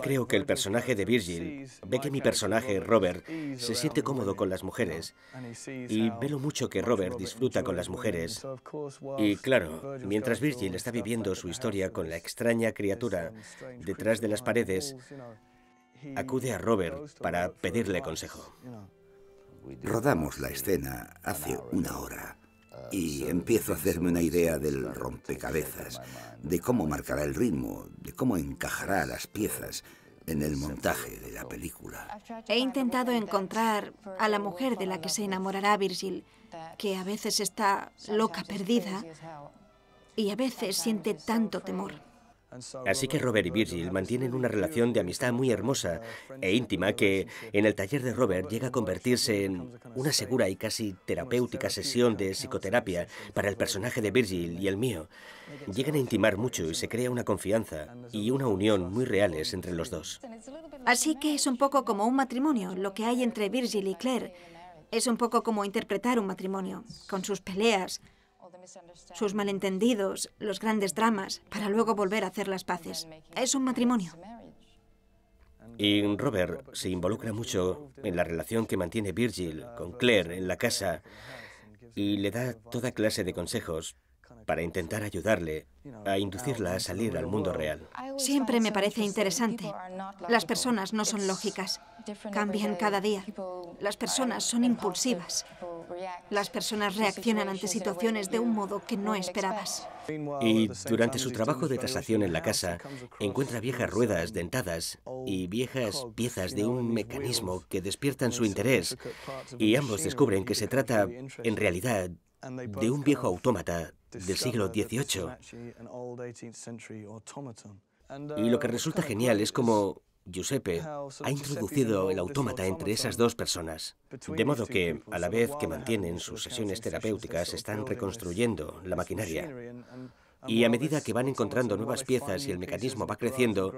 Creo que el personaje de Virgil ve que mi personaje, Robert, se siente cómodo con las mujeres y ve lo mucho que Robert disfruta con las mujeres. Y claro, mientras Virgil está viviendo su historia con la extraña criatura detrás de las paredes, acude a Robert para pedirle consejo. Rodamos la escena hace una hora y empiezo a hacerme una idea del rompecabezas, de cómo marcará el ritmo, de cómo encajará las piezas en el montaje de la película. He intentado encontrar a la mujer de la que se enamorará Virgil, que a veces está loca perdida y a veces siente tanto temor. Así que Robert y Virgil mantienen una relación de amistad muy hermosa e íntima que en el taller de Robert llega a convertirse en una segura y casi terapéutica sesión de psicoterapia para el personaje de Virgil y el mío. Llegan a intimar mucho y se crea una confianza y una unión muy reales entre los dos. Así que es un poco como un matrimonio, lo que hay entre Virgil y Claire. Es un poco como interpretar un matrimonio, con sus peleas, sus malentendidos, los grandes dramas, para luego volver a hacer las paces. Es un matrimonio. Y Robert se involucra mucho en la relación que mantiene Virgil con Claire en la casa y le da toda clase de consejos para intentar ayudarle a inducirla a salir al mundo real. Siempre me parece interesante. Las personas no son lógicas, cambian cada día. Las personas son impulsivas. Las personas reaccionan ante situaciones de un modo que no esperabas. Y durante su trabajo de tasación en la casa, encuentra viejas ruedas dentadas y viejas piezas de un mecanismo que despiertan su interés y ambos descubren que se trata, en realidad, de un viejo autómata del siglo XVIII. Y lo que uh, resulta genial es como Giuseppe ha introducido el autómata entre esas dos personas, de modo que, a la vez que mantienen sus sesiones terapéuticas, están reconstruyendo la maquinaria. Y a medida que van encontrando nuevas piezas y el mecanismo va creciendo,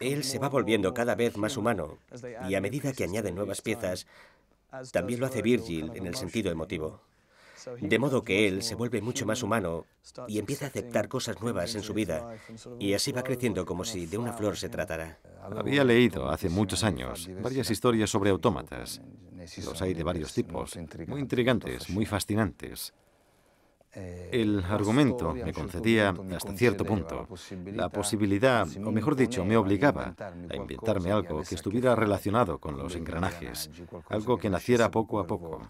él se va volviendo cada vez más humano. Y a medida que añade nuevas piezas, también lo hace Virgil en el sentido emotivo. De modo que él se vuelve mucho más humano y empieza a aceptar cosas nuevas en su vida. Y así va creciendo como si de una flor se tratara. Había leído hace muchos años varias historias sobre autómatas. Los hay de varios tipos, muy intrigantes, muy fascinantes. El argumento me concedía hasta cierto punto la posibilidad, o mejor dicho, me obligaba a inventarme algo que estuviera relacionado con los engranajes, algo que naciera poco a poco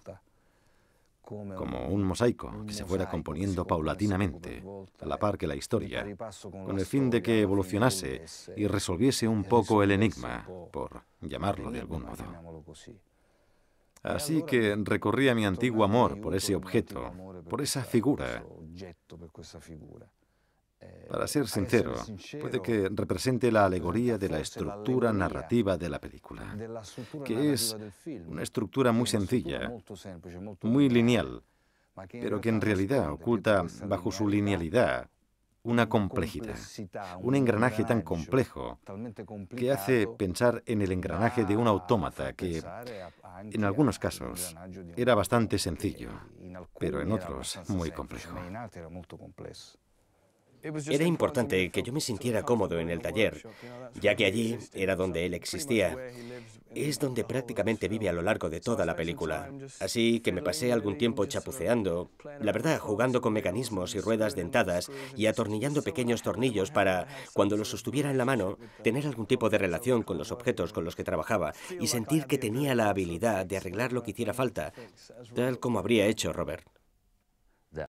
como un mosaico que se fuera componiendo paulatinamente, a la par que la historia, con el fin de que evolucionase y resolviese un poco el enigma, por llamarlo de algún modo. Pues así que recorría mi antiguo amor por ese objeto, por esa figura. Eh, para ser sincero, puede que represente la alegoría de la estructura narrativa de la película, que es una estructura muy sencilla, muy lineal, pero que en realidad oculta bajo su linealidad una complejidad, un engranaje tan complejo que hace pensar en el engranaje de un autómata que en algunos casos era bastante sencillo, pero en otros muy complejo. Eh, pues era importante que yo me sintiera cómodo en el taller, ya que allí era donde él existía. Es donde prácticamente vive a lo largo de toda la película. Así que me pasé algún tiempo chapuceando, la verdad, jugando con mecanismos y ruedas dentadas y atornillando pequeños tornillos para, cuando los sostuviera en la mano, tener algún tipo de relación con los objetos con los que trabajaba y sentir que tenía la habilidad de arreglar lo que hiciera falta, tal como habría hecho Robert.